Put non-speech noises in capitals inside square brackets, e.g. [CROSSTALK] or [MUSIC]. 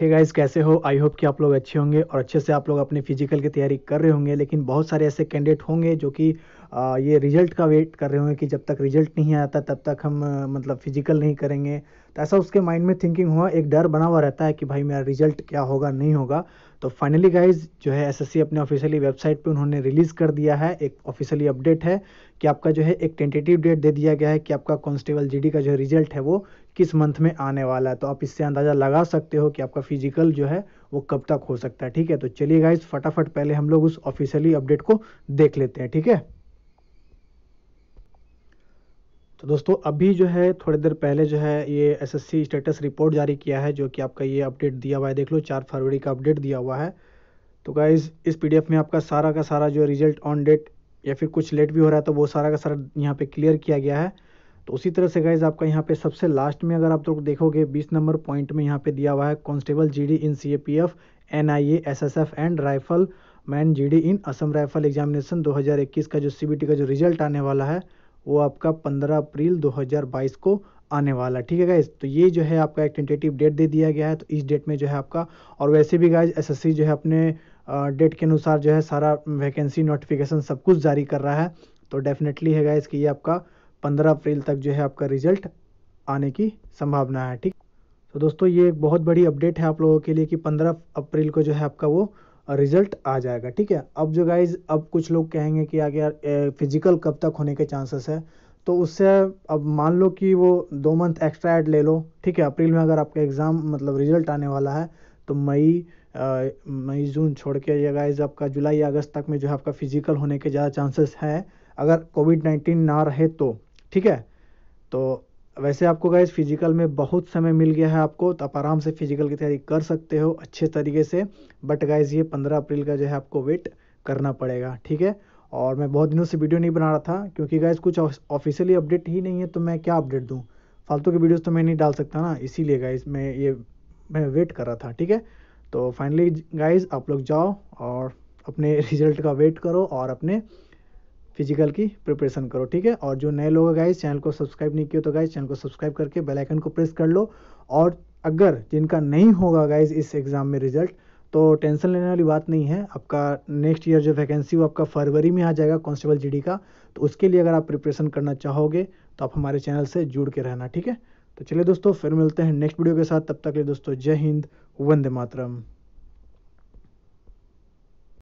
hey guys कैसे हो I hope कि आप लोग अच्छे होंगे और अच्छे से आप लोग अपने फिजिकल की तैयारी कर रहे होंगे लेकिन बहुत सारे ऐसे कैंडिडेट होंगे जो कि ये रिजल्ट का वेट कर रहे होंगे कि जब तक रिजल्ट नहीं आता तब तक हम मतलब फिजिकल नहीं करेंगे तो ऐसा उसके माइंड में थिंकिंग हुआ एक डर बना हुआ रहता है कि भाई मेरा रिजल्ट क्या होगा नहीं होगा तो फाइनली गाइज जो है एस अपने ऑफिशियली वेबसाइट पर उन्होंने रिलीज़ कर दिया है एक ऑफिशियली अपडेट है कि आपका जो है एक टेंटेटिव डेट दे दिया गया है कि आपका कॉन्स्टेबल जी का जो रिजल्ट है वो किस मंथ में आने वाला है तो आप इससे अंदाज़ा लगा सकते हो कि आपका फिजिकल जो है वो कब तक हो सकता है ठीक है तो चलिए गाइस फटाफट पहले हम लोग उस ऑफिशियली अपडेट को देख लेते हैं ठीक है तो दोस्तों अभी जो है थोड़ी देर पहले जो है ये एसएससी स्टेटस रिपोर्ट जारी किया है जो कि आपका ये अपडेट दिया हुआ है देख लो चार फरवरी का अपडेट दिया हुआ है तो गाइज इस पीडीएफ में आपका सारा का सारा जो रिजल्ट ऑन डेट या फिर कुछ लेट भी हो रहा है तो वो सारा का सारा यहाँ पे क्लियर किया गया है तो उसी तरह से गाइज आपका यहाँ पे सबसे लास्ट में अगर आप लोग तो देखोगे 20 नंबर पॉइंट में यहाँ पे दिया हुआ है constable GD in CAPF NIA SSF and rifleman GD in Assam rifle examination 2021 का जो सीबीटी का जो रिजल्ट आने वाला है वो आपका 15 अप्रैल 2022 को आने वाला ठीक है गाइज तो ये जो है आपका एक टेंटेटिव डेट दे दिया गया है तो इस डेट में जो है आपका और वैसे भी गाइज एसएससी जो है अपने डेट के अनुसार जो है सारा वैकेंसी नोटिफिकेशन सब कुछ जारी कर रहा है तो डेफिनेटली है गाइज कि ये आपका पंद्रह अप्रैल तक जो है आपका रिजल्ट आने की संभावना है ठीक तो दोस्तों ये एक बहुत बड़ी अपडेट है आप लोगों के लिए कि पंद्रह अप्रैल को जो है आपका वो रिजल्ट आ जाएगा ठीक है अब जो गाइज अब कुछ लोग कहेंगे कि आगे यार फिजिकल कब तक होने के चांसेस है तो उससे अब मान लो कि वो दो मंथ एक्स्ट्रा ऐड ले लो ठीक है अप्रैल में अगर आपका एग्ज़ाम मतलब रिजल्ट आने वाला है तो मई मई जून छोड़ के ये गाइज आपका जुलाई अगस्त तक में जो है आपका फिजिकल होने के ज़्यादा चांसेस है अगर कोविड नाइन्टीन ना रहे तो ठीक है तो वैसे आपको गाइज फिजिकल में बहुत समय मिल गया है आपको तो आप आराम से फिजिकल की तैयारी कर सकते हो अच्छे तरीके से बट गाइज ये पंद्रह अप्रैल का जो है आपको वेट करना पड़ेगा ठीक है और मैं बहुत दिनों से वीडियो नहीं बना रहा था क्योंकि गाइज कुछ ऑफिशियली अपडेट ही नहीं है तो मैं क्या अपडेट दूँ फालतू के वीडियोज़ तो मैं नहीं डाल सकता ना इसीलिए गाइज मैं ये मैं वेट कर रहा था ठीक है तो फाइनली गाइज आप लोग जाओ और अपने रिजल्ट [LAUGHS] का वेट करो और अपने फिजिकल की प्रिपरेशन करो ठीक है और जो नए लोग गाइज चैनल को सब्सक्राइब नहीं किया तो गाइज चैनल को सब्सक्राइब करके बेल आइकन को प्रेस कर लो और अगर जिनका नहीं होगा गाइज इस एग्ज़ाम में रिजल्ट तो टेंशन लेने वाली बात नहीं है आपका नेक्स्ट ईयर जो वैकेंसी वो आपका फरवरी में आ जाएगा कॉन्स्टेबल जीडी का तो उसके लिए अगर आप प्रिपरेशन करना चाहोगे तो आप हमारे चैनल से जुड़ के रहना ठीक है तो चलिए दोस्तों फिर मिलते हैं नेक्स्ट वीडियो के साथ तब तक लिए दोस्तों जय हिंद वंदे मातरम